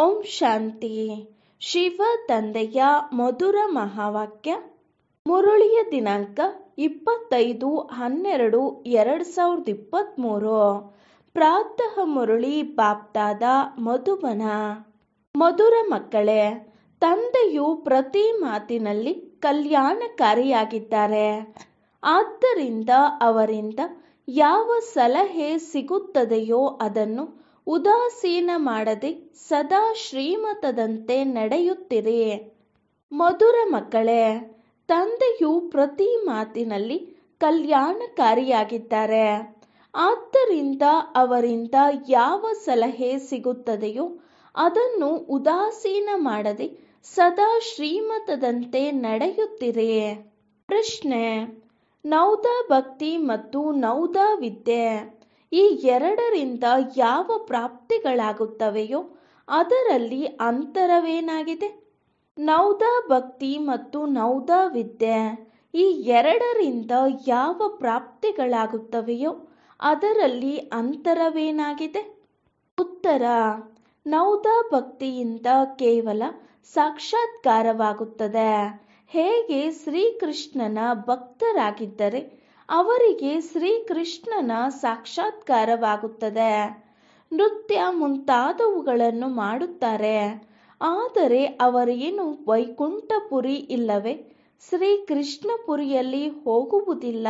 ಓಂ ಶಾಂತಿ ಶಿವ ತಂದೆಯ ಮಧುರ ಮಹಾವಾಕ್ಯ ಮುರುಳಿಯ ದಿನಾಂಕ ಇಪ್ಪತ್ತೈದು ಹನ್ನೆರಡು ಎರಡ್ ಸಾವಿರದ ಇಪ್ಪತ್ತ್ಮೂರು ಪ್ರಾತಃ ಮುರುಳಿ ಬಾಪ್ತಾದ ಮಧುಬನ ಮಧುರ ಮಕ್ಕಳೇ ತಂದೆಯು ಪ್ರತಿ ಮಾತಿನಲ್ಲಿ ಕಲ್ಯಾಣಕಾರಿಯಾಗಿದ್ದಾರೆ ಆದ್ದರಿಂದ ಅವರಿಂದ ಯಾವ ಸಲಹೆ ಸಿಗುತ್ತದೆಯೋ ಅದನ್ನು ಉದಾಸೀನ ಮಾಡದೆ ಸದಾ ಶ್ರೀಮತದಂತೆ ನಡೆಯುತ್ತಿರಿ ಮಧುರ ಮಕ್ಕಳೇ ತಂದೆಯು ಪ್ರತಿ ಮಾತಿನಲ್ಲಿ ಕಲ್ಯಾಣಕಾರಿಯಾಗಿದ್ದಾರೆ ಆದ್ದರಿಂದ ಅವರಿಂದ ಯಾವ ಸಲಹೆ ಸಿಗುತ್ತದೆಯೋ ಅದನ್ನು ಉದಾಸೀನ ಮಾಡದೆ ಸದಾ ಶ್ರೀಮತದಂತೆ ನಡೆಯುತ್ತಿರಿ ಪ್ರಶ್ನೆ ನೌದ ಭಕ್ತಿ ಮತ್ತು ನೌದ ವಿದ್ಯೆ ಈ ಎರಡರಿಂದ ಯಾವ ಪ್ರಾಪ್ತಿಗಳಾಗುತ್ತವೆಯೋ ಅದರಲ್ಲಿ ಅಂತರವೇನಾಗಿದೆ ನೌದ ಭಕ್ತಿ ಮತ್ತು ನೌದ ವಿದ್ಯೆ ಈ ಎರಡರಿಂದ ಯಾವ ಪ್ರಾಪ್ತಿಗಳಾಗುತ್ತವೆಯೋ ಅದರಲ್ಲಿ ಅಂತರವೇನಾಗಿದೆ ಉತ್ತರ ನೌದಾ ಭಕ್ತಿಯಿಂದ ಕೇವಲ ಸಾಕ್ಷಾತ್ಕಾರವಾಗುತ್ತದೆ ಹೇಗೆ ಶ್ರೀಕೃಷ್ಣನ ಭಕ್ತರಾಗಿದ್ದರೆ ಅವರಿಗೆ ಶ್ರೀಕೃಷ್ಣನ ಸಾಕ್ಷಾತ್ಕಾರವಾಗುತ್ತದೆ ನೃತ್ಯ ಮುಂತಾದವುಗಳನ್ನು ಮಾಡುತ್ತಾರೆ ಆದರೆ ಅವರೇನು ವೈಕುಂಠಪುರಿ ಇಲ್ಲವೇ ಕೃಷ್ಣಪುರಿಯಲ್ಲಿ ಹೋಗುವುದಿಲ್ಲ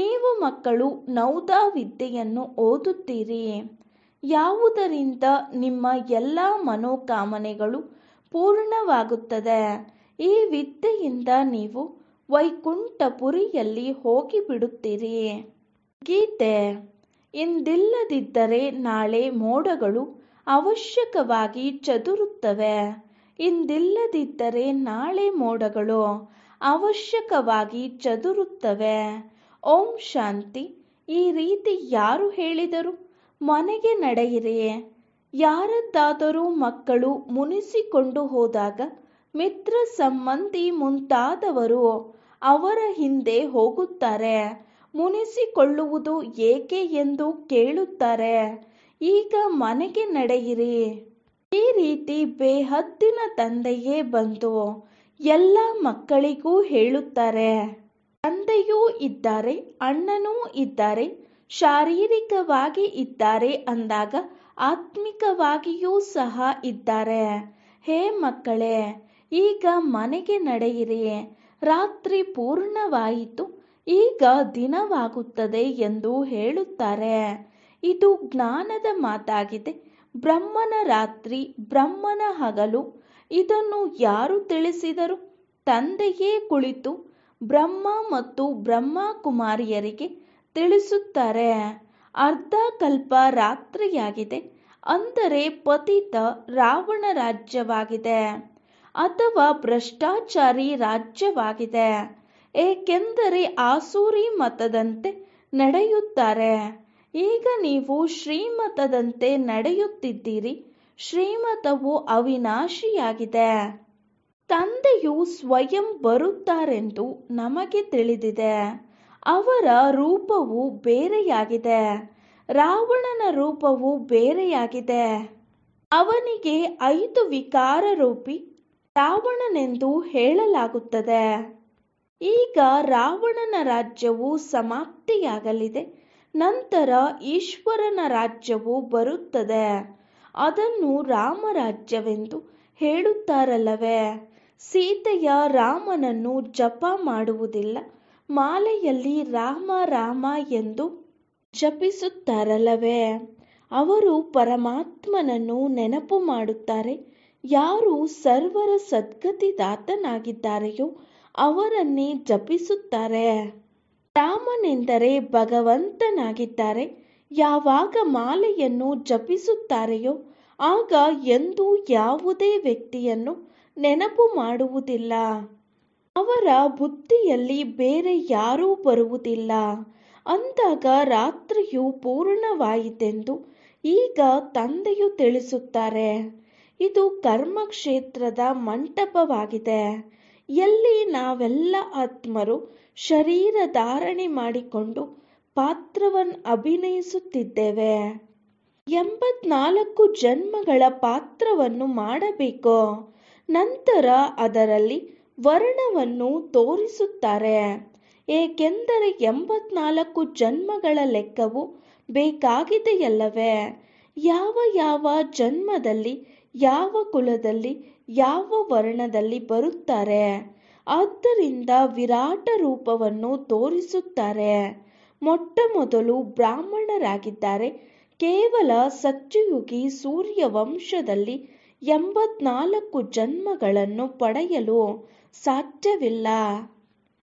ನೀವು ಮಕ್ಕಳು ನೌದಾ ವಿದ್ಯೆಯನ್ನು ಓದುತ್ತೀರಿ ಯಾವುದರಿಂದ ನಿಮ್ಮ ಎಲ್ಲ ಮನೋಕಾಮನೆಗಳು ಪೂರ್ಣವಾಗುತ್ತದೆ ಈ ವಿದ್ಯೆಯಿಂದ ನೀವು ವೈಕುಂಠಪುರಿಯಲ್ಲಿ ಹೋಗಿಬಿಡುತ್ತೀರಿ. ಗೀತೆ ಇಂದಿಲ್ಲದಿದ್ದರೆ ನಾಳೆ ಮೋಡಗಳು ಅವಶ್ಯಕವಾಗಿ ಚದುರುತ್ತವೆ. ಇಂದಿಲ್ಲದಿದ್ದರೆ ನಾಳೆ ಮೋಡಗಳು ಅವಶ್ಯಕವಾಗಿ ಚದುರುತ್ತವೆ. ಓಂ ಶಾಂತಿ ಈ ರೀತಿ ಯಾರು ಹೇಳಿದರು? ಮನೆಗೆ ನಡೆಯಿರಿ. ಯಾರದ್ದಾದರೂ ಮಕ್ಕಳು ಮುನಿಸಿಕೊಂಡು ಹೋದಾಗ ಮಿತ್ರ ಸಂಬಂಧಿ ಮುಂತಾದವರು ಅವರ ಹಿಂದೆ ಹೋಗುತ್ತಾರೆ ಮುನಿಸಿಕೊಳ್ಳುವುದು ಏಕೆ ಎಂದು ಕೇಳುತ್ತಾರೆ ಈಗ ಮನೆಗೆ ನಡೆಯಿರಿ ಈ ರೀತಿ ಬೇಹತ್ತಿನ ತಂದೆಯೇ ಬಂದು ಎಲ್ಲ ಮಕ್ಕಳಿಗೂ ಹೇಳುತ್ತಾರೆ ತಂದೆಯೂ ಇದ್ದಾರೆ ಅಣ್ಣನೂ ಇದ್ದಾರೆ ಶಾರೀರಿಕವಾಗಿ ಇದ್ದಾರೆ ಅಂದಾಗ ಆತ್ಮಿಕವಾಗಿಯೂ ಸಹ ಇದ್ದಾರೆ ಹೇ ಮಕ್ಕಳೇ ಈಗ ಮನೆಗೆ ನಡೆಯಿರಿ ರಾತ್ರಿ ಪೂರ್ಣವಾಯಿತು ಈಗ ದಿನವಾಗುತ್ತದೆ ಎಂದು ಹೇಳುತ್ತಾರೆ ಇದು ಜ್ಞಾನದ ಮಾತಾಗಿದೆ ಬ್ರಹ್ಮನ ರಾತ್ರಿ ಬ್ರಹ್ಮನ ಹಗಲು ಇದನ್ನು ಯಾರು ತಿಳಿಸಿದರು ತಂದೆಯೇ ಕುಳಿತು ಬ್ರಹ್ಮ ಮತ್ತು ಬ್ರಹ್ಮ ಕುಮಾರಿಯರಿಗೆ ತಿಳಿಸುತ್ತಾರೆ ಅರ್ಧ ಕಲ್ಪ ರಾತ್ರಿಯಾಗಿದೆ ಅಂದರೆ ಪತಿತ ರಾವಣ ರಾಜ್ಯವಾಗಿದೆ ಅಥವಾ ಭ್ರಷ್ಟಾಚಾರಿ ರಾಜ್ಯವಾಗಿದೆ ಏಕೆಂದರೆ ಆಸೂರಿ ಮತದಂತೆ ನಡೆಯುತ್ತಾರೆ ಈಗ ನೀವು ಶ್ರೀಮತದಂತೆ ನಡೆಯುತ್ತಿದ್ದೀರಿ ಶ್ರೀಮತವು ಅವಿನಾಶಿಯಾಗಿದೆ ತಂದೆಯು ಸ್ವಯಂ ಬರುತ್ತಾರೆಂದು ನಮಗೆ ತಿಳಿದಿದೆ ಅವರ ರೂಪವು ಬೇರೆಯಾಗಿದೆ ರಾವಣನ ರೂಪವು ಬೇರೆಯಾಗಿದೆ ಅವನಿಗೆ ಐದು ವಿಕಾರ ರೂಪಿ ರಾವಣನೆಂದು ಹೇಳಲಾಗುತ್ತದೆ ಈಗ ರಾವಣನ ರಾಜ್ಯವು ಸಮಾಪ್ತಿಯಾಗಲಿದೆ ನಂತರ ಈಶ್ವರನ ರಾಜ್ಯವು ಬರುತ್ತದೆ ಅದನ್ನು ರಾಮರಾಜ್ಯವೆಂದು ಹೇಳುತ್ತಾರಲ್ಲವೇ ಸೀತೆಯ ರಾಮನನ್ನು ಜಪ ಮಾಡುವುದಿಲ್ಲ ಮಾಲೆಯಲ್ಲಿ ರಾಮ ರಾಮ ಎಂದು ಜಪಿಸುತ್ತಾರಲ್ಲವೇ ಅವರು ಪರಮಾತ್ಮನನ್ನು ನೆನಪು ಮಾಡುತ್ತಾರೆ ಯಾರು ಸರ್ವರ ಸದ್ಗತಿದಾತನಾಗಿದ್ದಾರೆಯೋ ಅವರನ್ನೇ ಜಪಿಸುತ್ತಾರೆ ರಾಮನೆಂದರೆ ಭಗವಂತನಾಗಿದ್ದಾರೆ ಯಾವಾಗ ಮಾಲೆಯನ್ನು ಜಪಿಸುತ್ತಾರೆಯೋ ಆಗ ಎಂದೂ ಯಾವುದೇ ವ್ಯಕ್ತಿಯನ್ನು ನೆನಪು ಮಾಡುವುದಿಲ್ಲ ಅವರ ಬುದ್ಧಿಯಲ್ಲಿ ಬೇರೆ ಯಾರೂ ಬರುವುದಿಲ್ಲ ಅಂದಾಗ ರಾತ್ರಿಯು ಪೂರ್ಣವಾಯಿತೆಂದು ಈಗ ತಂದೆಯು ತಿಳಿಸುತ್ತಾರೆ ಇದು ಕರ್ಮ ಕ್ಷೇತ್ರದ ಮಂಟಪವಾಗಿದೆ ಎಲ್ಲಿ ನಾವೆಲ್ಲ ಆತ್ಮರು ಶರೀರ ಧಾರಣೆ ಮಾಡಿಕೊಂಡು ಪಾತ್ರವನ್ನು ಅಭಿನಯಿಸುತ್ತಿದ್ದೇವೆ ಎಂಬತ್ನಾಲ್ಕು ಜನ್ಮಗಳ ಪಾತ್ರವನ್ನು ಮಾಡಬೇಕು ನಂತರ ಅದರಲ್ಲಿ ವರ್ಣವನ್ನು ತೋರಿಸುತ್ತಾರೆ ಏಕೆಂದರೆ ಎಂಬತ್ನಾಲ್ಕು ಜನ್ಮಗಳ ಲೆಕ್ಕವು ಬೇಕಾಗಿದೆಯಲ್ಲವೇ ಯಾವ ಯಾವ ಜನ್ಮದಲ್ಲಿ ಯಾವ ಕುಲದಲ್ಲಿ ಯಾವ ವರ್ಣದಲ್ಲಿ ಬರುತ್ತಾರೆ ಆದ್ದರಿಂದ ವಿರಾಟ ರೂಪವನ್ನು ತೋರಿಸುತ್ತಾರೆ ಮೊಟ್ಟ ಮೊದಲು ಬ್ರಾಹ್ಮಣರಾಗಿದ್ದಾರೆ ಕೇವಲ ಸತ್ಯಯುಗಿ ಸೂರ್ಯ ವಂಶದಲ್ಲಿ ಎಂಬತ್ನಾಲ್ಕು ಜನ್ಮಗಳನ್ನು ಪಡೆಯಲು ಸಾಧ್ಯವಿಲ್ಲ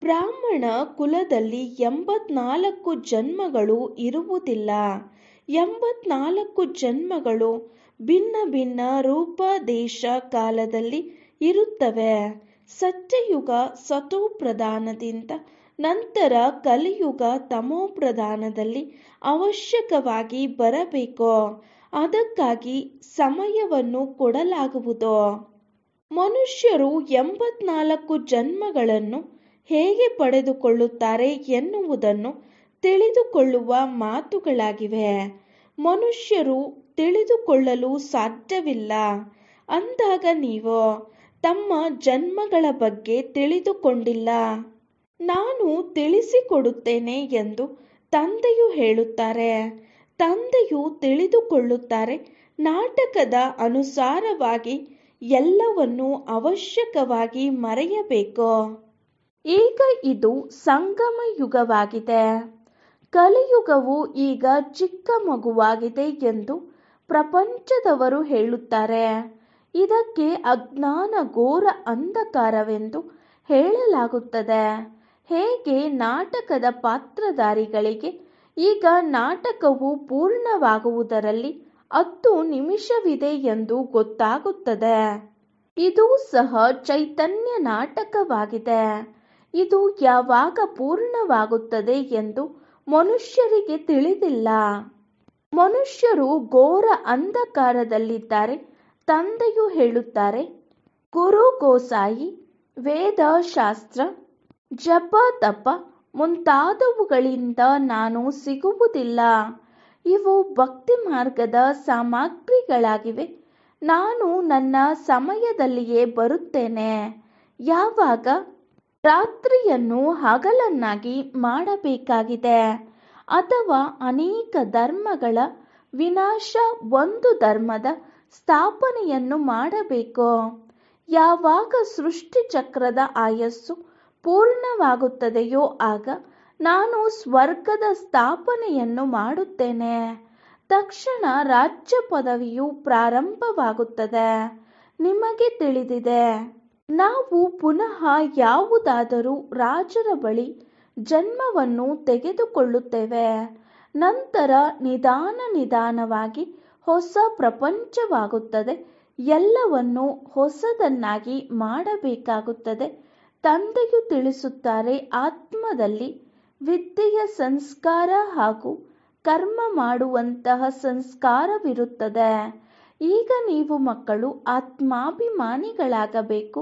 ಬ್ರಾಹ್ಮಣ ಕುಲದಲ್ಲಿ ಎಂಬತ್ನಾಲ್ಕು ಜನ್ಮಗಳು ಇರುವುದಿಲ್ಲ ಎಂಬತ್ನಾಲ್ಕು ಜನ್ಮಗಳು ಭಿನ್ನ ಭಿನ್ನ ರೂಪ ದೇಶ ಕಾಲದಲ್ಲಿ ಇರುತ್ತವೆ ಸತ್ಯಯುಗ ಸತೋಪ್ರಧಾನದಿಂದ ನಂತರ ಕಲಿಯುಗ ತಮೋ ಪ್ರಧಾನದಲ್ಲಿ ಅವಶ್ಯಕವಾಗಿ ಬರಬೇಕು ಅದಕ್ಕಾಗಿ ಸಮಯವನ್ನು ಕೊಡಲಾಗುವುದು ಮನುಷ್ಯರು ಎಂಬತ್ನಾಲ್ಕು ಜನ್ಮಗಳನ್ನು ಹೇಗೆ ಪಡೆದುಕೊಳ್ಳುತ್ತಾರೆ ಎನ್ನುವುದನ್ನು ತಿಳಿದುಕೊಳ್ಳುವ ಮಾತುಗಳಾಗಿವೆ ಮನುಷ್ಯರು ತಿಳಿದುಕೊಳ್ಳಲು ಸಾಧ್ಯವಿಲ್ಲ ಅಂದಾಗ ನೀವು ತಮ್ಮ ಜನ್ಮಗಳ ಬಗ್ಗೆ ತಿಳಿದುಕೊಂಡಿಲ್ಲ ನಾನು ತಿಳಿಸಿಕೊಡುತ್ತೇನೆ ಎಂದು ತಂದೆಯು ಹೇಳುತ್ತಾರೆ ತಂದೆಯು ತಿಳಿದುಕೊಳ್ಳುತ್ತಾರೆ ನಾಟಕದ ಅನುಸಾರವಾಗಿ ಎಲ್ಲವನ್ನು ಅವಶ್ಯಕವಾಗಿ ಮರೆಯಬೇಕು ಈಗ ಇದು ಸಂಗಮ ಯುಗವಾಗಿದೆ ಕಲಿಯುಗವು ಈಗ ಚಿಕ್ಕ ಮಗುವಾಗಿದೆ ಎಂದು ಪ್ರಪಂಚದವರು ಹೇಳುತ್ತಾರೆ ಇದಕ್ಕೆ ಅಜ್ಞಾನ ಘೋರ ಅಂಧಕಾರವೆಂದು ಹೇಳಲಾಗುತ್ತದೆ ಹೇಗೆ ನಾಟಕದ ಪಾತ್ರಧಾರಿಗಳಿಗೆ ಈಗ ನಾಟಕವು ಪೂರ್ಣವಾಗುವುದರಲ್ಲಿ ಹತ್ತು ನಿಮಿಷವಿದೆ ಎಂದು ಗೊತ್ತಾಗುತ್ತದೆ ಇದು ಸಹ ಚೈತನ್ಯ ನಾಟಕವಾಗಿದೆ ಇದು ಯಾವಾಗ ಪೂರ್ಣವಾಗುತ್ತದೆ ಎಂದು ಮನುಷ್ಯರಿಗೆ ತಿಳಿದಿಲ್ಲ ಮನುಷ್ಯರು ಘೋರ ಅಂಧಕಾರದಲ್ಲಿದ್ದಾರೆ ತಂದೆಯು ಹೇಳುತ್ತಾರೆ ಗುರು ಗೋಸಾಯಿ ವೇದ ಶಾಸ್ತ್ರ ಜಪ ತಪ ಮುಂತಾದವುಗಳಿಂದ ನಾನು ಸಿಗುವುದಿಲ್ಲ ಇವು ಭಕ್ತಿ ಮಾರ್ಗದ ಸಾಮಗ್ರಿಗಳಾಗಿವೆ ನಾನು ನನ್ನ ಸಮಯದಲ್ಲಿಯೇ ಬರುತ್ತೇನೆ ಯಾವಾಗ ರಾತ್ರಿಯನ್ನು ಹಗಲನ್ನಾಗಿ ಮಾಡಬೇಕಾಗಿದೆ ಅಥವಾ ಅನೇಕ ಧರ್ಮಗಳ ವಿನಾಶ ಒಂದು ಧರ್ಮದ ಸ್ಥಾಪನೆಯನ್ನು ಮಾಡಬೇಕು ಯಾವಾಗ ಸೃಷ್ಟಿ ಚಕ್ರದ ಆಯಸ್ಸು ಪೂರ್ಣವಾಗುತ್ತದೆಯೋ ಆಗ ನಾನು ಸ್ವರ್ಗದ ಸ್ಥಾಪನೆಯನ್ನು ಮಾಡುತ್ತೇನೆ ತಕ್ಷಣ ರಾಜ್ಯ ಪದವಿಯು ಪ್ರಾರಂಭವಾಗುತ್ತದೆ ನಿಮಗೆ ತಿಳಿದಿದೆ ನಾವು ಪುನಃ ಯಾವುದಾದರೂ ರಾಜರ ಬಳಿ ಜನ್ಮವನ್ನು ತೆಗೆದುಕೊಳ್ಳುತ್ತೇವೆ ನಂತರ ನಿಧಾನ ನಿಧಾನವಾಗಿ ಹೊಸ ಪ್ರಪಂಚವಾಗುತ್ತದೆ ಎಲ್ಲವನ್ನೂ ಹೊಸದನ್ನಾಗಿ ಮಾಡಬೇಕಾಗುತ್ತದೆ ತಂದೆಯು ತಿಳಿಸುತ್ತಾರೆ ಆತ್ಮದಲ್ಲಿ ವಿದ್ಯೆಯ ಸಂಸ್ಕಾರ ಹಾಗೂ ಕರ್ಮ ಮಾಡುವಂತಹ ಸಂಸ್ಕಾರವಿರುತ್ತದೆ ಈಗ ನೀವು ಮಕ್ಕಳು ಆತ್ಮಾಭಿಮಾನಿಗಳಾಗಬೇಕು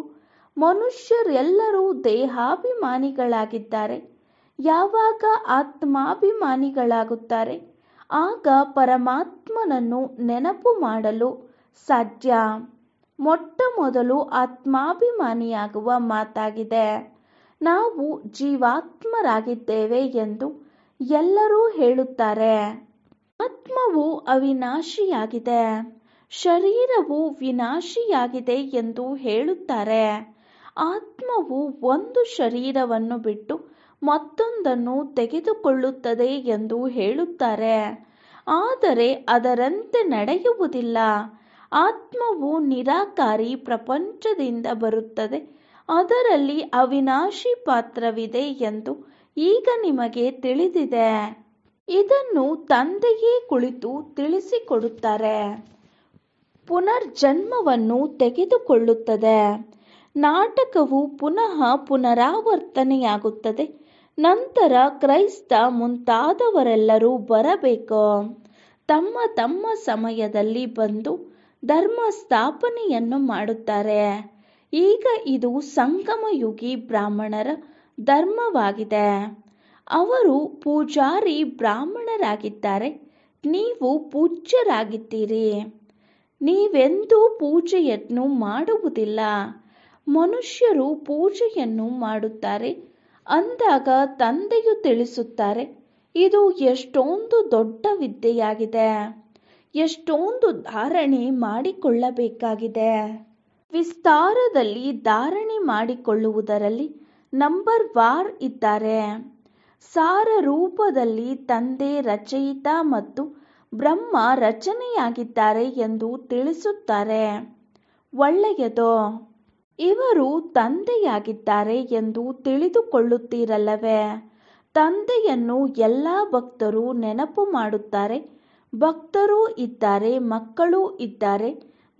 ಮನುಷ್ಯರೆಲ್ಲರೂ ದೇಹಾಭಿಮಾನಿಗಳಾಗಿದ್ದಾರೆ ಯಾವಾಗ ಆತ್ಮಾಭಿಮಾನಿಗಳಾಗುತ್ತಾರೆ ಆಗ ಪರಮಾತ್ಮನನ್ನು ನೆನಪು ಮಾಡಲು ಸಾಧ್ಯ ಮೊಟ್ಟ ಮೊದಲು ಆತ್ಮಾಭಿಮಾನಿಯಾಗುವ ಮಾತಾಗಿದೆ ನಾವು ಜೀವಾತ್ಮರಾಗಿದ್ದೇವೆ ಎಂದು ಎಲ್ಲರೂ ಹೇಳುತ್ತಾರೆ ಆತ್ಮವು ಅವಿನಾಶಿಯಾಗಿದೆ ಶರೀರವು ವಿನಾಶಿಯಾಗಿದೆ ಎಂದು ಹೇಳುತ್ತಾರೆ ಆತ್ಮವು ಒಂದು ಶರೀರವನ್ನು ಬಿಟ್ಟು ಮತ್ತೊಂದನ್ನು ತೆಗೆದುಕೊಳ್ಳುತ್ತದೆ ಎಂದು ಹೇಳುತ್ತಾರೆ ಆದರೆ ಅದರಂತೆ ನಡೆಯುವುದಿಲ್ಲ ಆತ್ಮವು ನಿರಾಕಾರಿ ಪ್ರಪಂಚದಿಂದ ಬರುತ್ತದೆ ಅದರಲ್ಲಿ ಅವಿನಾಶಿ ಪಾತ್ರವಿದೆ ಎಂದು ಈಗ ನಿಮಗೆ ತಿಳಿದಿದೆ ಇದನ್ನು ತಂದೆಯೇ ಕುಳಿತು ತಿಳಿಸಿಕೊಡುತ್ತಾರೆ ಪುನರ್ಜನ್ಮವನ್ನು ತೆಗೆದುಕೊಳ್ಳುತ್ತದೆ ನಾಟಕವು ಪುನಃ ಪುನರಾವರ್ತನೆಯಾಗುತ್ತದೆ ನಂತರ ಕ್ರೈಸ್ತ ಮುಂತಾದವರೆಲ್ಲರೂ ಬರಬೇಕು ತಮ್ಮ ತಮ್ಮ ಸಮಯದಲ್ಲಿ ಬಂದು ಧರ್ಮ ಸ್ಥಾಪನೆಯನ್ನು ಮಾಡುತ್ತಾರೆ ಈಗ ಇದು ಸಂಗಮಯುಗಿ ಬ್ರಾಹ್ಮಣರ ಧರ್ಮವಾಗಿದೆ ಅವರು ಪೂಜಾರಿ ಬ್ರಾಹ್ಮಣರಾಗಿದ್ದಾರೆ ನೀವು ಪೂಜ್ಯರಾಗಿದ್ದೀರಿ ನೀವೆಂದೂ ಪೂಜೆಯನ್ನು ಮಾಡುವುದಿಲ್ಲ ಮನುಷ್ಯರು ಪೂಜೆಯನ್ನು ಮಾಡುತ್ತಾರೆ ಅಂದಾಗ ತಂದೆಯು ತಿಳಿಸುತ್ತಾರೆ ಇದು ಎಷ್ಟೊಂದು ದೊಡ್ಡ ವಿದ್ಯೆಯಾಗಿದೆ ಎಷ್ಟೊಂದು ಧಾರಣೆ ಮಾಡಿಕೊಳ್ಳಬೇಕಾಗಿದೆ ವಿಸ್ತಾರದಲ್ಲಿ ಧಾರಣೆ ಮಾಡಿಕೊಳ್ಳುವುದರಲ್ಲಿ ನಂಬರ್ ವಾರ್ ಇದ್ದಾರೆ ಸಾರ ರೂಪದಲ್ಲಿ ತಂದೆ ರಚಯಿತ ಮತ್ತು ಬ್ರಹ್ಮ ರಚನೆಯಾಗಿದ್ದಾರೆ ಎಂದು ತಿಳಿಸುತ್ತಾರೆ ಒಳ್ಳೆಯದು ಇವರು ತಂದೆಯಾಗಿದ್ದಾರೆ ಎಂದು ತಿಳಿದುಕೊಳ್ಳುತ್ತೀರಲ್ಲವೇ ತಂದೆಯನ್ನು ಎಲ್ಲ ಭಕ್ತರು ನೆನಪು ಮಾಡುತ್ತಾರೆ ಭಕ್ತರೂ ಇದ್ದಾರೆ ಮಕ್ಕಳು ಇದ್ದಾರೆ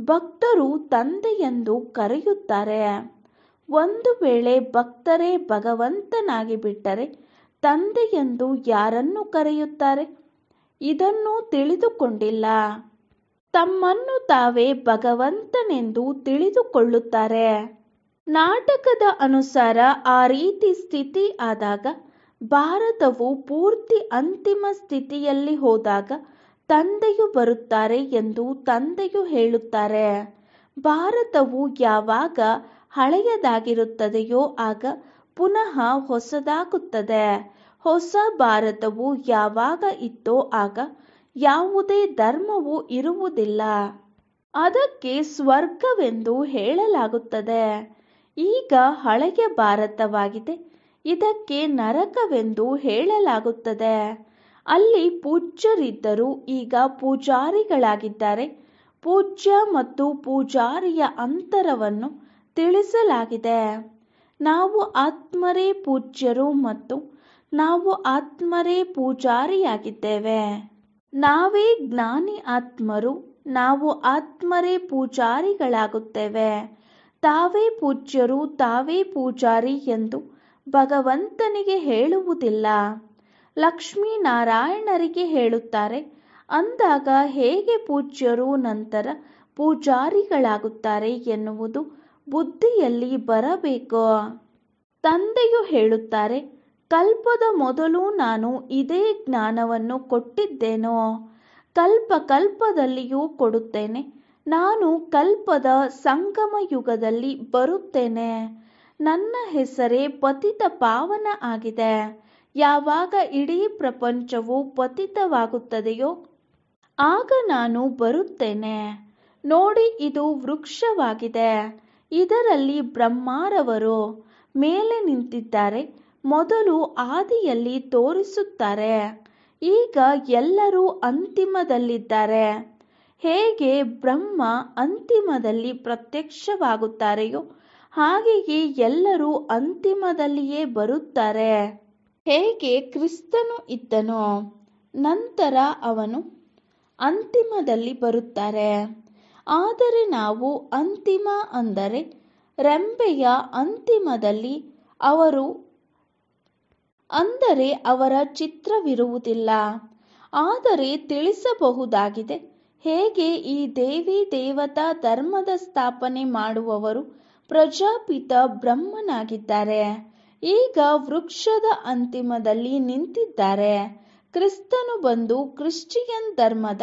ಭಕ್ತರು ತಂದೆಯೆಂದು ಕರೆಯುತ್ತಾರೆ ಒಂದು ವೇಳೆ ಭಕ್ತರೇ ಭಗವಂತನಾಗಿ ಬಿಟ್ಟರೆ ತಂದೆಯೆಂದು ಯಾರನ್ನು ಕರೆಯುತ್ತಾರೆ ಇದನ್ನು ತಿಳಿದುಕೊಂಡಿಲ್ಲ ತಮ್ಮನ್ನು ತಾವೇ ಭಗವಂತನೆಂದು ತಿಳಿದುಕೊಳ್ಳುತ್ತಾರೆ ನಾಟಕದ ಅನುಸಾರ ಆ ರೀತಿ ಸ್ಥಿತಿ ಆದಾಗ ಭಾರತವು ಪೂರ್ತಿ ಅಂತಿಮ ಸ್ಥಿತಿಯಲ್ಲಿ ಹೋದಾಗ ತಂದೆಯು ಬರುತ್ತಾರೆ ಎಂದು ತಂದೆಯು ಹೇಳುತ್ತಾರೆ ಭಾರತವು ಯಾವಾಗ ಹಳೆಯದಾಗಿರುತ್ತದೆಯೋ ಆಗ ಪುನಃ ಹೊಸದಾಗುತ್ತದೆ ಹೊಸ ಭಾರತವು ಯಾವಾಗ ಇತ್ತೋ ಆಗ ಯಾವುದೇ ಧರ್ಮವು ಇರುವುದಿಲ್ಲ ಅದಕ್ಕೆ ಸ್ವರ್ಗವೆಂದು ಹೇಳಲಾಗುತ್ತದೆ ಈಗ ಹಳೆಯ ಭಾರತವಾಗಿದೆ ಇದಕ್ಕೆ ನರಕವೆಂದು ಹೇಳಲಾಗುತ್ತದೆ ಅಲ್ಲಿ ಪೂಜ್ಯರಿದ್ದರೂ ಈಗ ಪೂಜಾರಿಗಳಾಗಿದ್ದಾರೆ ಪೂಜ್ಯ ಮತ್ತು ಪೂಜಾರಿಯ ಅಂತರವನ್ನು ತಿಳಿಸಲಾಗಿದೆ ನಾವು ಆತ್ಮರೇ ಪೂಜ್ಯರು ಮತ್ತು ನಾವು ಆತ್ಮರೇ ಪೂಜಾರಿಯಾಗಿದ್ದೇವೆ ನಾವೇ ಜ್ಞಾನಿ ಆತ್ಮರು ನಾವು ಆತ್ಮರೇ ಪೂಜಾರಿಗಳಾಗುತ್ತೇವೆ ತಾವೇ ಪೂಜ್ಯರು ತಾವೇ ಪೂಜಾರಿ ಎಂದು ಭಗವಂತನಿಗೆ ಹೇಳುವುದಿಲ್ಲ ಲಕ್ಷ್ಮೀನಾರಾಯಣರಿಗೆ ಹೇಳುತ್ತಾರೆ ಅಂದಾಗ ಹೇಗೆ ಪೂಜ್ಯರು ನಂತರ ಪೂಜಾರಿಗಳಾಗುತ್ತಾರೆ ಎನ್ನುವುದು ಬುದ್ಧಿಯಲ್ಲಿ ಬರಬೇಕು ತಂದೆಯು ಹೇಳುತ್ತಾರೆ ಕಲ್ಪದ ಮೊದಲು ನಾನು ಇದೇ ಜ್ಞಾನವನ್ನು ಕೊಟ್ಟಿದ್ದೇನೋ ಕಲ್ಪ ಕಲ್ಪದಲ್ಲಿಯೂ ಕೊಡುತ್ತೇನೆ ನಾನು ಕಲ್ಪದ ಸಂಗಮ ಯುಗದಲ್ಲಿ ಬರುತ್ತೇನೆ ನನ್ನ ಹೆಸರೇ ಪತಿತ ಪಾವನ ಆಗಿದೆ ಯಾವಾಗ ಇಡೀ ಪ್ರಪಂಚವು ಪತಿತವಾಗುತ್ತದೆಯೋ ಆಗ ನಾನು ಬರುತ್ತೇನೆ ನೋಡಿ ಇದು ವೃಕ್ಷವಾಗಿದೆ ಇದರಲ್ಲಿ ಬ್ರಹ್ಮಾರವರು ಮೇಲೆ ನಿಂತಿದ್ದಾರೆ ಮೊದಲು ಆದಿಯಲ್ಲಿ ತೋರಿಸುತ್ತಾರೆ ಈಗ ಎಲ್ಲರೂ ಅಂತಿಮದಲ್ಲಿದ್ದಾರೆ ಹೇಗೆ ಬ್ರಹ್ಮ ಅಂತಿಮದಲ್ಲಿ ಪ್ರತ್ಯಕ್ಷವಾಗುತ್ತಾರೆಯೋ ಹಾಗೆಯೇ ಎಲ್ಲರೂ ಅಂತಿಮದಲ್ಲಿಯೇ ಬರುತ್ತಾರೆ ಹೇಗೆ ಕ್ರಿಸ್ತನು ಇದ್ದನೋ ನಂತರ ಅವನು ಅಂತಿಮದಲ್ಲಿ ಬರುತ್ತಾರೆ ಆದರೆ ನಾವು ಅಂತಿಮ ಅಂದರೆ ರೆಂಬೆಯ ಅಂತಿಮದಲ್ಲಿ ಅವರು ಅಂದರೆ ಅವರ ಚಿತ್ರವಿರುವುದಿಲ್ಲ ಆದರೆ ತಿಳಿಸಬಹುದಾಗಿದೆ ಹೇಗೆ ಈ ದೇವಿ ದೇವತಾ ಧರ್ಮದ ಸ್ಥಾಪನೆ ಮಾಡುವವರು ಪ್ರಜಾಪಿತ ಬ್ರಹ್ಮನಾಗಿದ್ದಾರೆ ಈಗ ವೃಕ್ಷದ ಅಂತಿಮದಲ್ಲಿ ನಿಂತಿದ್ದಾರೆ ಕ್ರಿಸ್ತನು ಬಂದು ಕ್ರಿಶ್ಚಿಯನ್ ಧರ್ಮದ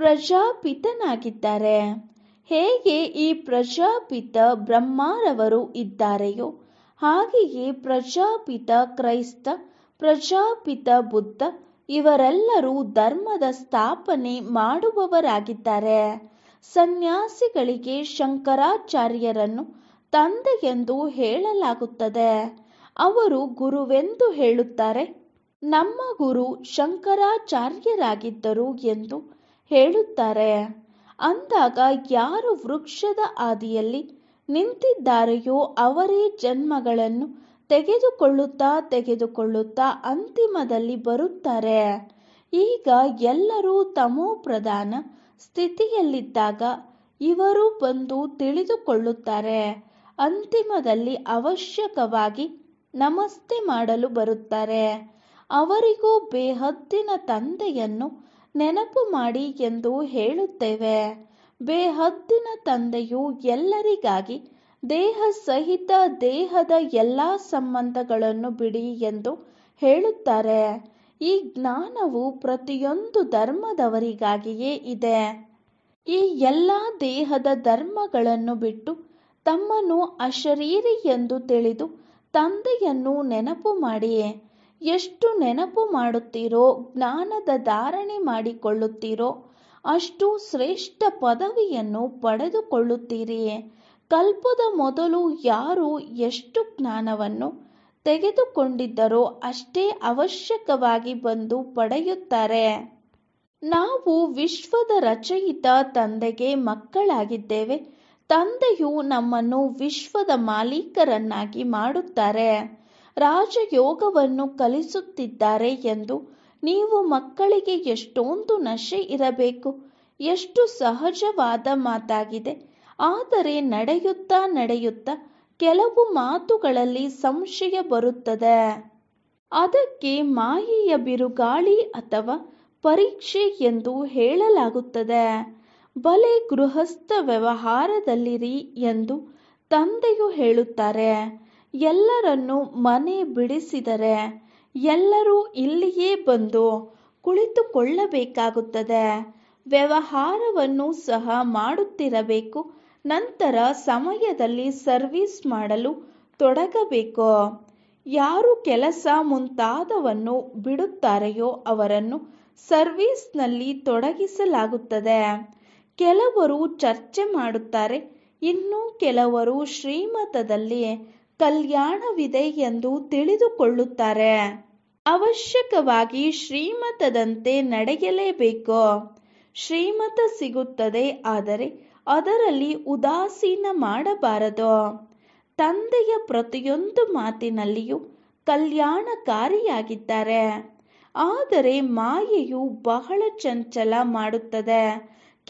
ಪ್ರಜಾಪಿತನಾಗಿದ್ದಾರೆ ಹೇಗೆ ಈ ಪ್ರಜಾಪಿತ ಬ್ರಹ್ಮಾರವರು ಇದ್ದಾರೆಯೋ ಹಾಗೆಯೇ ಪ್ರಜಾಪಿತ ಕ್ರೈಸ್ತ ಪ್ರಜಾಪಿತ ಬುದ್ಧ ಇವರೆಲ್ಲರೂ ಧರ್ಮದ ಸ್ಥಾಪನೆ ಮಾಡುವವರಾಗಿದ್ದಾರೆ ಸನ್ಯಾಸಿಗಳಿಗೆ ಶಂಕರಾಚಾರ್ಯರನ್ನು ತಂದೆಯೆಂದು ಹೇಳಲಾಗುತ್ತದೆ ಅವರು ಗುರುವೆಂದು ಹೇಳುತ್ತಾರೆ ನಮ್ಮ ಗುರು ಶಂಕರಾಚಾರ್ಯರಾಗಿದ್ದರು ಎಂದು ಹೇಳುತ್ತಾರೆ ಅಂದಾಗ ಯಾರು ವೃಕ್ಷದ ಆದಿಯಲ್ಲಿ ನಿಂತಿದ್ದಾರೆಯೋ ಅವರೇ ಜನ್ಮಗಳನ್ನು ತೆಗೆದುಕೊಳ್ಳುತ್ತಾ ತೆಗೆದುಕೊಳ್ಳುತ್ತಾ ಅಂತಿಮದಲ್ಲಿ ಬರುತ್ತಾರೆ ಈಗ ಎಲ್ಲರೂ ಪ್ರಧಾನ ಸ್ಥಿತಿಯಲ್ಲಿದ್ದಾಗ ಇವರು ಬಂದು ತಿಳಿದುಕೊಳ್ಳುತ್ತಾರೆ ಅಂತಿಮದಲ್ಲಿ ಅವಶ್ಯಕವಾಗಿ ನಮಸ್ತೆ ಮಾಡಲು ಬರುತ್ತಾರೆ ಅವರಿಗೂ ಬೇಹತ್ತಿನ ತಂದೆಯನ್ನು ನೆನಪು ಮಾಡಿ ಎಂದು ಹೇಳುತ್ತೇವೆ ಬೇಹದ್ದಿನ ತಂದೆಯು ಎಲ್ಲರಿಗಾಗಿ ದೇಹ ಸಹಿತ ದೇಹದ ಎಲ್ಲ ಸಂಬಂಧಗಳನ್ನು ಬಿಡಿ ಎಂದು ಹೇಳುತ್ತಾರೆ ಈ ಜ್ಞಾನವು ಪ್ರತಿಯೊಂದು ಧರ್ಮದವರಿಗಾಗಿಯೇ ಇದೆ ಈ ಎಲ್ಲ ದೇಹದ ಧರ್ಮಗಳನ್ನು ಬಿಟ್ಟು ತಮ್ಮನ್ನು ಅಶರೀರಿ ಎಂದು ತಿಳಿದು ತಂದೆಯನ್ನು ನೆನಪು ಮಾಡಿ ಎಷ್ಟು ನೆನಪು ಮಾಡುತ್ತೀರೋ ಜ್ಞಾನದ ಧಾರಣೆ ಮಾಡಿಕೊಳ್ಳುತ್ತೀರೋ ಅಷ್ಟು ಶ್ರೇಷ್ಠ ಪದವಿಯನ್ನು ಪಡೆದುಕೊಳ್ಳುತ್ತೀರಿ ಕಲ್ಪದ ಮೊದಲು ಯಾರು ಎಷ್ಟು ಜ್ಞಾನವನ್ನು ತೆಗೆದುಕೊಂಡಿದ್ದರೋ ಅಷ್ಟೇ ಅವಶ್ಯಕವಾಗಿ ಬಂದು ಪಡೆಯುತ್ತಾರೆ ನಾವು ವಿಶ್ವದ ರಚಯಿತ ತಂದೆಗೆ ಮಕ್ಕಳಾಗಿದ್ದೇವೆ ತಂದೆಯು ನಮ್ಮನ್ನು ವಿಶ್ವದ ಮಾಲೀಕರನ್ನಾಗಿ ಮಾಡುತ್ತಾರೆ ರಾಜಯೋಗವನ್ನು ಕಲಿಸುತ್ತಿದ್ದಾರೆ ಎಂದು ನೀವು ಮಕ್ಕಳಿಗೆ ಎಷ್ಟೊಂದು ನಶೆ ಇರಬೇಕು ಎಷ್ಟು ಸಹಜವಾದ ಮಾತಾಗಿದೆ ಆದರೆ ನಡೆಯುತ್ತಾ ನಡೆಯುತ್ತಾ ಕೆಲವು ಮಾತುಗಳಲ್ಲಿ ಸಂಶಯ ಬರುತ್ತದೆ ಅದಕ್ಕೆ ಮಾಯೆಯ ಬಿರುಗಾಳಿ ಅಥವಾ ಪರೀಕ್ಷೆ ಎಂದು ಹೇಳಲಾಗುತ್ತದೆ ಬಲೆ ಗೃಹಸ್ಥ ವ್ಯವಹಾರದಲ್ಲಿರಿ ಎಂದು ತಂದೆಯು ಹೇಳುತ್ತಾರೆ ಎಲ್ಲರನ್ನೂ ಮನೆ ಬಿಡಿಸಿದರೆ ಎಲ್ಲರೂ ಇಲ್ಲಿಯೇ ಬಂದು ಕುಳಿತುಕೊಳ್ಳಬೇಕಾಗುತ್ತದೆ ವ್ಯವಹಾರವನ್ನು ಸಹ ಮಾಡುತ್ತಿರಬೇಕು ನಂತರ ಸಮಯದಲ್ಲಿ ಸರ್ವಿಸ್ ಮಾಡಲು ತೊಡಗಬೇಕು ಯಾರು ಕೆಲಸ ಮುಂತಾದವನ್ನು ಬಿಡುತ್ತಾರೆಯೋ ಅವರನ್ನು ಸರ್ವಿಸ್ನಲ್ಲಿ ತೊಡಗಿಸಲಾಗುತ್ತದೆ ಕೆಲವರು ಚರ್ಚೆ ಮಾಡುತ್ತಾರೆ ಇನ್ನೂ ಕೆಲವರು ಶ್ರೀಮತದಲ್ಲಿ ಕಲ್ಯಾಣವಿದೆ ಎಂದು ತಿಳಿದುಕೊಳ್ಳುತ್ತಾರೆ ಅವಶ್ಯಕವಾಗಿ ಶ್ರೀಮತದಂತೆ ನಡೆಯಲೇಬೇಕು ಶ್ರೀಮತ ಸಿಗುತ್ತದೆ ಆದರೆ ಅದರಲ್ಲಿ ಉದಾಸೀನ ಮಾಡಬಾರದು ತಂದೆಯ ಪ್ರತಿಯೊಂದು ಮಾತಿನಲ್ಲಿಯೂ ಕಲ್ಯಾಣಕಾರಿಯಾಗಿದ್ದಾರೆ ಆದರೆ ಮಾಯೆಯು ಬಹಳ ಚಂಚಲ ಮಾಡುತ್ತದೆ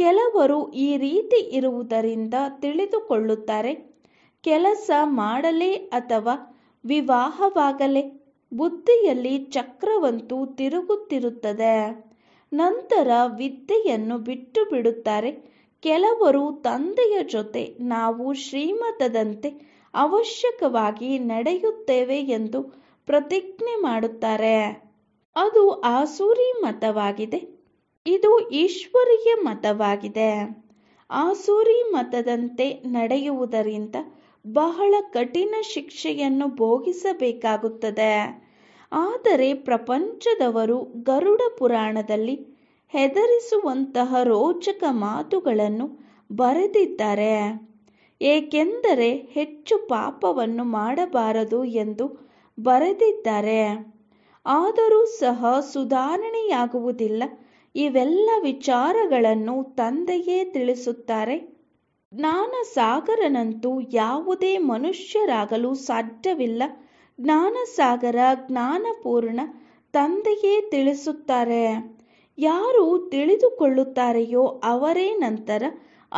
ಕೆಲವರು ಈ ರೀತಿ ಇರುವುದರಿಂದ ತಿಳಿದುಕೊಳ್ಳುತ್ತಾರೆ ಕೆಲಸ ಮಾಡಲೇ ಅಥವಾ ವಿವಾಹವಾಗಲೇ ಬುದ್ಧಿಯಲ್ಲಿ ಚಕ್ರವಂತೂ ತಿರುಗುತ್ತಿರುತ್ತದೆ ನಂತರ ವಿದ್ಯೆಯನ್ನು ಬಿಟ್ಟು ಬಿಡುತ್ತಾರೆ ಕೆಲವರು ತಂದೆಯ ಜೊತೆ ನಾವು ಶ್ರೀಮತದಂತೆ ಅವಶ್ಯಕವಾಗಿ ನಡೆಯುತ್ತೇವೆ ಎಂದು ಪ್ರತಿಜ್ಞೆ ಮಾಡುತ್ತಾರೆ ಅದು ಆಸೂರಿ ಮತವಾಗಿದೆ ಇದು ಈಶ್ವರೀಯ ಮತವಾಗಿದೆ ಆಸೂರಿ ಮತದಂತೆ ನಡೆಯುವುದರಿಂದ ಬಹಳ ಕಠಿಣ ಶಿಕ್ಷೆಯನ್ನು ಭೋಗಿಸಬೇಕಾಗುತ್ತದೆ ಆದರೆ ಪ್ರಪಂಚದವರು ಗರುಡ ಪುರಾಣದಲ್ಲಿ ಹೆದರಿಸುವಂತಹ ರೋಚಕ ಮಾತುಗಳನ್ನು ಬರೆದಿದ್ದಾರೆ ಏಕೆಂದರೆ ಹೆಚ್ಚು ಪಾಪವನ್ನು ಮಾಡಬಾರದು ಎಂದು ಬರೆದಿದ್ದಾರೆ ಆದರೂ ಸಹ ಸುಧಾರಣೆಯಾಗುವುದಿಲ್ಲ ಇವೆಲ್ಲ ವಿಚಾರಗಳನ್ನು ತಂದೆಯೇ ತಿಳಿಸುತ್ತಾರೆ ಜ್ಞಾನ ಸಾಗರನಂತೂ ಯಾವುದೇ ಮನುಷ್ಯರಾಗಲು ಸಾಧ್ಯವಿಲ್ಲ ಜ್ಞಾನಸಾಗರ ಜ್ಞಾನಪೂರ್ಣ ತಂದೆಯೇ ತಿಳಿಸುತ್ತಾರೆ ಯಾರು ತಿಳಿದುಕೊಳ್ಳುತ್ತಾರೆಯೋ ಅವರೇ ನಂತರ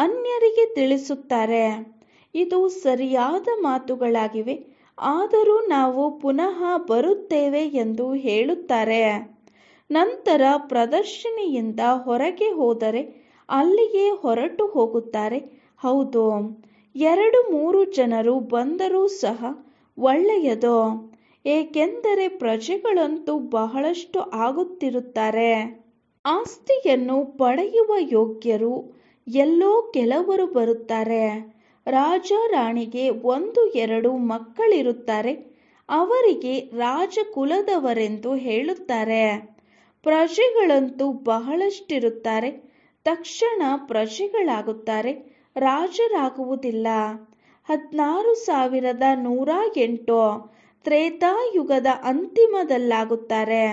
ಅನ್ಯರಿಗೆ ತಿಳಿಸುತ್ತಾರೆ ಇದು ಸರಿಯಾದ ಮಾತುಗಳಾಗಿವೆ ಆದರೂ ನಾವು ಪುನಃ ಬರುತ್ತೇವೆ ಎಂದು ಹೇಳುತ್ತಾರೆ ನಂತರ ಪ್ರದರ್ಶನೆಯಿಂದ ಹೊರಗೆ ಹೋದರೆ ಅಲ್ಲಿಯೇ ಹೊರಟು ಹೋಗುತ್ತಾರೆ ಹೌದು ಎರಡು ಮೂರು ಜನರು ಬಂದರೂ ಸಹ ಒಳ್ಳೆಯದು ಏಕೆಂದರೆ ಪ್ರಜೆಗಳಂತೂ ಬಹಳಷ್ಟು ಆಗುತ್ತಿರುತ್ತಾರೆ ಆಸ್ತಿಯನ್ನು ಪಡೆಯುವ ಯೋಗ್ಯರು ಎಲ್ಲೋ ಕೆಲವರು ಬರುತ್ತಾರೆ ರಾಜ ರಾಣಿಗೆ ಒಂದು ಎರಡು ಮಕ್ಕಳಿರುತ್ತಾರೆ ಅವರಿಗೆ ರಾಜಕುಲದವರೆಂದು ಹೇಳುತ್ತಾರೆ ಪ್ರಜೆಗಳಂತೂ ಬಹಳಷ್ಟಿರುತ್ತಾರೆ ತಕ್ಷಣ ಪ್ರಜೆಗಳಾಗುತ್ತಾರೆ ರಾಜರಾಗುವುದಿಲ್ಲ ಹದಿನಾರು ಸಾವಿರದ ನೂರ ಎಂಟು ತ್ರೇತಾಯುಗದ ಅಂತಿಮದಲ್ಲಾಗುತ್ತಾರೆ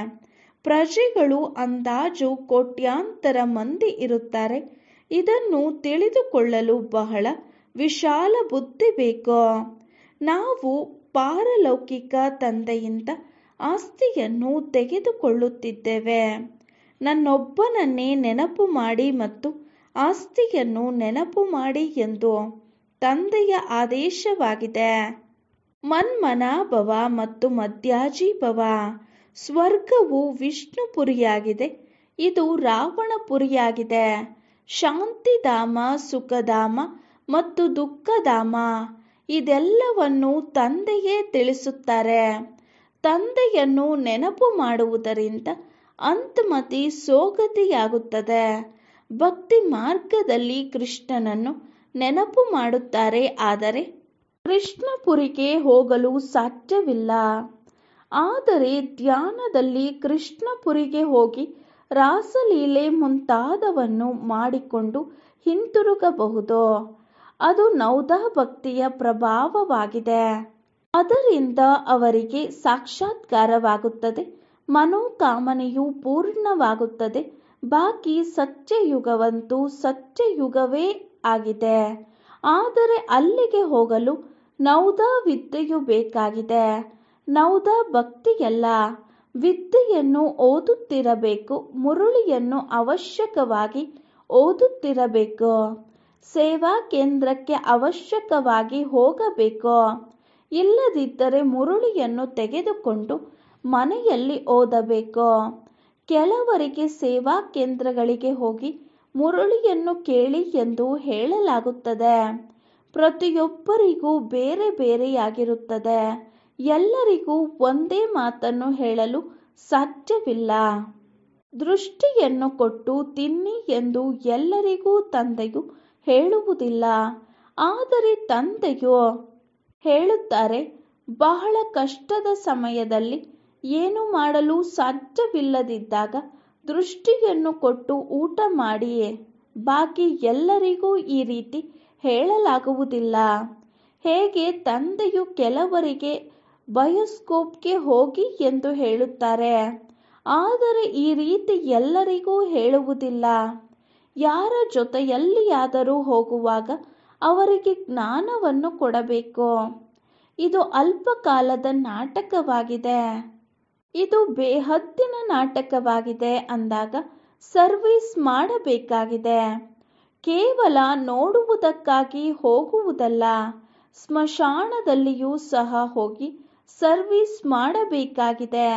ಪ್ರಜೆಗಳು ಅಂದಾಜು ಕೋಟ್ಯಾಂತರ ಮಂದಿ ಇರುತ್ತಾರೆ ಇದನ್ನು ತಿಳಿದುಕೊಳ್ಳಲು ಬಹಳ ವಿಶಾಲ ಬುದ್ಧಿ ಬೇಕು ನಾವು ಪಾರಲೌಕಿಕ ತಂದೆಯಿಂದ ಆಸ್ತಿಯನ್ನು ತೆಗೆದುಕೊಳ್ಳುತ್ತಿದ್ದೇವೆ ನನ್ನೊಬ್ಬನನ್ನೇ ನೆನಪು ಮಾಡಿ ಮತ್ತು ಆಸ್ತಿಯನ್ನು ನೆನಪು ಮಾಡಿ ಎಂದು ತಂದೆಯ ಆದೇಶವಾಗಿದೆ ಮನ್ಮನಾಭವ ಮತ್ತು ಭವ ಸ್ವರ್ಗವು ವಿಷ್ಣುಪುರಿಯಾಗಿದೆ ಇದು ರಾವಣಪುರಿಯಾಗಿದೆ ಶಾಂತಿಧಾಮ ಸುಖಧಾಮ ಮತ್ತು ದುಃಖಧಾಮ ಇದೆಲ್ಲವನ್ನು ತಂದೆಯೇ ತಿಳಿಸುತ್ತಾರೆ ತಂದೆಯನ್ನು ನೆನಪು ಮಾಡುವುದರಿಂದ ಅಂತಮತಿ ಸೋಗತಿಯಾಗುತ್ತದೆ ಭಕ್ತಿ ಮಾರ್ಗದಲ್ಲಿ ಕೃಷ್ಣನನ್ನು ನೆನಪು ಮಾಡುತ್ತಾರೆ ಆದರೆ ಕೃಷ್ಣಪುರಿಗೆ ಹೋಗಲು ಸಾಧ್ಯವಿಲ್ಲ ಆದರೆ ಧ್ಯಾನದಲ್ಲಿ ಕೃಷ್ಣಪುರಿಗೆ ಹೋಗಿ ರಾಸಲೀಲೆ ಮುಂತಾದವನ್ನು ಮಾಡಿಕೊಂಡು ಹಿಂತಿರುಗಬಹುದು ಅದು ನೌದ ಭಕ್ತಿಯ ಪ್ರಭಾವವಾಗಿದೆ ಅದರಿಂದ ಅವರಿಗೆ ಸಾಕ್ಷಾತ್ಕಾರವಾಗುತ್ತದೆ ಮನೋಕಾಮನೆಯು ಪೂರ್ಣವಾಗುತ್ತದೆ ಬಾಕಿ ಸತ್ಯಯುಗವಂತೂ ಸತ್ಯಯುಗವೇ ಆಗಿದೆ ಆದರೆ ಅಲ್ಲಿಗೆ ಹೋಗಲು ನೌದ ವಿದ್ಯೆಯು ಬೇಕಾಗಿದೆ ನೌದ ಭಕ್ತಿಯಲ್ಲ ವಿದ್ಯೆಯನ್ನು ಓದುತ್ತಿರಬೇಕು ಮುರುಳಿಯನ್ನು ಅವಶ್ಯಕವಾಗಿ ಓದುತ್ತಿರಬೇಕು ಸೇವಾ ಕೇಂದ್ರಕ್ಕೆ ಅವಶ್ಯಕವಾಗಿ ಹೋಗಬೇಕು ಇಲ್ಲದಿದ್ದರೆ ಮುರುಳಿಯನ್ನು ತೆಗೆದುಕೊಂಡು ಮನೆಯಲ್ಲಿ ಓದಬೇಕು ಕೆಲವರಿಗೆ ಸೇವಾ ಕೇಂದ್ರಗಳಿಗೆ ಹೋಗಿ ಮುರುಳಿಯನ್ನು ಕೇಳಿ ಎಂದು ಹೇಳಲಾಗುತ್ತದೆ ಪ್ರತಿಯೊಬ್ಬರಿಗೂ ಬೇರೆ ಬೇರೆಯಾಗಿರುತ್ತದೆ ಎಲ್ಲರಿಗೂ ಒಂದೇ ಮಾತನ್ನು ಹೇಳಲು ಸಾಧ್ಯವಿಲ್ಲ ದೃಷ್ಟಿಯನ್ನು ಕೊಟ್ಟು ತಿನ್ನಿ ಎಂದು ಎಲ್ಲರಿಗೂ ತಂದೆಯು ಹೇಳುವುದಿಲ್ಲ ಆದರೆ ತಂದೆಯು ಹೇಳುತ್ತಾರೆ ಬಹಳ ಕಷ್ಟದ ಸಮಯದಲ್ಲಿ ಏನು ಮಾಡಲು ಸಾಧ್ಯವಿಲ್ಲದಿದ್ದಾಗ ದೃಷ್ಟಿಯನ್ನು ಕೊಟ್ಟು ಊಟ ಮಾಡಿಯೇ ಬಾಕಿ ಎಲ್ಲರಿಗೂ ಈ ರೀತಿ ಹೇಳಲಾಗುವುದಿಲ್ಲ ಹೇಗೆ ತಂದೆಯು ಕೆಲವರಿಗೆ ಬಯೋಸ್ಕೋಪ್ಗೆ ಹೋಗಿ ಎಂದು ಹೇಳುತ್ತಾರೆ ಆದರೆ ಈ ರೀತಿ ಎಲ್ಲರಿಗೂ ಹೇಳುವುದಿಲ್ಲ ಯಾರ ಜೊತೆಯಲ್ಲಿಯಾದರೂ ಹೋಗುವಾಗ ಅವರಿಗೆ ಜ್ಞಾನವನ್ನು ಕೊಡಬೇಕು ಇದು ಅಲ್ಪಕಾಲದ ನಾಟಕವಾಗಿದೆ ಇದು ಬೇಹತ್ತಿನ ನಾಟಕವಾಗಿದೆ ಅಂದಾಗ ಸರ್ವಿಸ್ ಮಾಡಬೇಕಾಗಿದೆ ಕೇವಲ ನೋಡುವುದಕ್ಕಾಗಿ ಹೋಗುವುದಲ್ಲ ಸ್ಮಶಾನದಲ್ಲಿಯೂ ಸಹ ಹೋಗಿ ಸರ್ವಿಸ್ ಮಾಡಬೇಕಾಗಿದೆ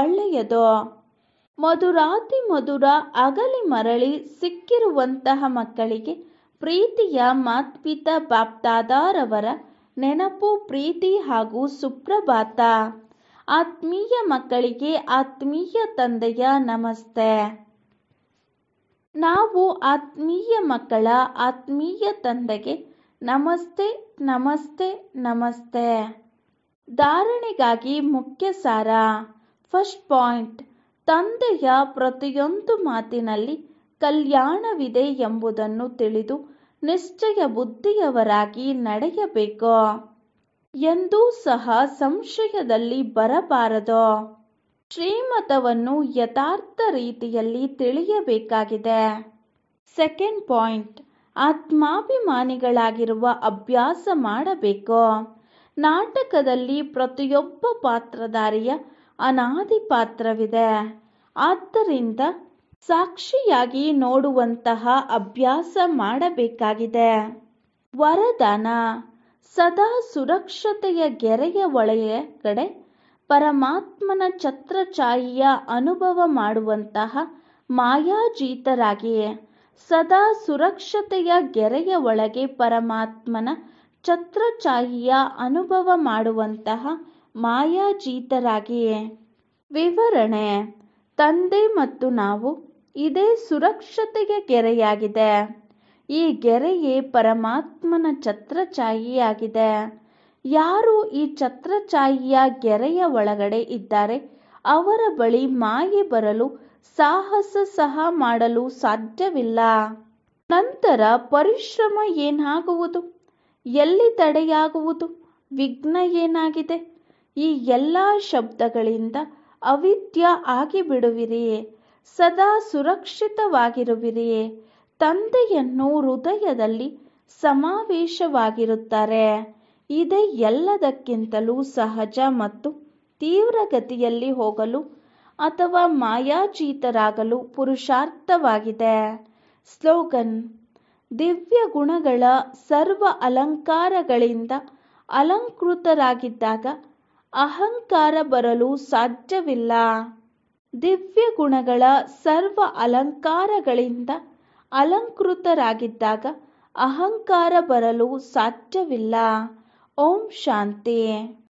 ಒಳ್ಳೆಯದು ಮಧುರಾತಿ ಮಧುರ ಅಗಲಿ ಮರಳಿ ಸಿಕ್ಕಿರುವಂತಹ ಮಕ್ಕಳಿಗೆ ಪ್ರೀತಿಯ ಮಾತ್ಪಿತ ಬಾಪ್ತಾದಾರವರ ನೆನಪು ಪ್ರೀತಿ ಹಾಗೂ ಸುಪ್ರಭಾತ ಆತ್ಮೀಯ ಮಕ್ಕಳಿಗೆ ಆತ್ಮೀಯ ತಂದೆಯ ನಮಸ್ತೆ ನಾವು ಆತ್ಮೀಯ ಮಕ್ಕಳ ಆತ್ಮೀಯ ತಂದೆಗೆ ನಮಸ್ತೆ ನಮಸ್ತೆ ನಮಸ್ತೆ ಧಾರಣೆಗಾಗಿ ಮುಖ್ಯ ಸಾರ ಫಸ್ಟ್ ಪಾಯಿಂಟ್ ತಂದೆಯ ಪ್ರತಿಯೊಂದು ಮಾತಿನಲ್ಲಿ ಕಲ್ಯಾಣವಿದೆ ಎಂಬುದನ್ನು ತಿಳಿದು ನಿಶ್ಚಯ ಬುದ್ಧಿಯವರಾಗಿ ನಡೆಯಬೇಕು ಎಂದೂ ಸಹ ಸಂಶಯದಲ್ಲಿ ಬರಬಾರದು ಶ್ರೀಮತವನ್ನು ಯಥಾರ್ಥ ರೀತಿಯಲ್ಲಿ ತಿಳಿಯಬೇಕಾಗಿದೆ ಸೆಕೆಂಡ್ ಪಾಯಿಂಟ್ ಆತ್ಮಾಭಿಮಾನಿಗಳಾಗಿರುವ ಅಭ್ಯಾಸ ಮಾಡಬೇಕು ನಾಟಕದಲ್ಲಿ ಪ್ರತಿಯೊಬ್ಬ ಪಾತ್ರಧಾರಿಯ ಅನಾದಿ ಪಾತ್ರವಿದೆ ಆದ್ದರಿಂದ ಸಾಕ್ಷಿಯಾಗಿ ನೋಡುವಂತಹ ಅಭ್ಯಾಸ ಮಾಡಬೇಕಾಗಿದೆ ವರದಾನ ಸದಾ ಸುರಕ್ಷತೆಯ ಗೆರೆಯ ಒಳೆಯ ಕಡೆ ಪರಮಾತ್ಮನ ಛತ್ರಛಾಯಿಯ ಅನುಭವ ಮಾಡುವಂತಹ ಮಾಯಾಜೀತರಾಗಿಯೇ ಸದಾ ಸುರಕ್ಷತೆಯ ಗೆರೆಯ ಒಳಗೆ ಪರಮಾತ್ಮನ ಛತ್ರಛಾಯಿಯ ಅನುಭವ ಮಾಡುವಂತಹ ಮಾಯಾಜೀತರಾಗಿಯೇ ವಿವರಣೆ ತಂದೆ ಮತ್ತು ನಾವು ಇದೇ ಸುರಕ್ಷತೆಯ ಗೆರೆಯಾಗಿದೆ ಈ ಗೆರೆಯೇ ಪರಮಾತ್ಮನ ಛತ್ರಛಾಯಿಯಾಗಿದೆ ಯಾರು ಈ ಛತ್ರಛಾಯಿಯ ಗೆರೆಯ ಒಳಗಡೆ ಇದ್ದಾರೆ ಅವರ ಬಳಿ ಮಾಯೆ ಬರಲು ಸಾಹಸ ಸಹ ಮಾಡಲು ಸಾಧ್ಯವಿಲ್ಲ ನಂತರ ಪರಿಶ್ರಮ ಏನಾಗುವುದು ಎಲ್ಲಿ ತಡೆಯಾಗುವುದು ವಿಘ್ನ ಏನಾಗಿದೆ ಈ ಎಲ್ಲ ಶಬ್ದಗಳಿಂದ ಅವಿದ್ಯ ಆಗಿಬಿಡುವಿರಿಯೇ ಸದಾ ಸುರಕ್ಷಿತವಾಗಿರುವಿರಿಯೇ ತಂದೆಯನ್ನು ಹೃದಯದಲ್ಲಿ ಸಮಾವೇಶವಾಗಿರುತ್ತಾರೆ ಇದೆ ಎಲ್ಲದಕ್ಕಿಂತಲೂ ಸಹಜ ಮತ್ತು ತೀವ್ರಗತಿಯಲ್ಲಿ ಹೋಗಲು ಅಥವಾ ಮಾಯಾಜೀತರಾಗಲು ಪುರುಷಾರ್ಥವಾಗಿದೆ ಸ್ಲೋಗನ್ ದಿವ್ಯ ಗುಣಗಳ ಸರ್ವ ಅಲಂಕಾರಗಳಿಂದ ಅಲಂಕೃತರಾಗಿದ್ದಾಗ ಅಹಂಕಾರ ಬರಲು ಸಾಧ್ಯವಿಲ್ಲ ದಿವ್ಯ ಗುಣಗಳ ಸರ್ವ ಅಲಂಕಾರಗಳಿಂದ ಅಲಂಕೃತರಾಗಿದ್ದಾಗ ಅಹಂಕಾರ ಬರಲು ಸಾಧ್ಯವಿಲ್ಲ ಓಂ ಶಾಂತಿ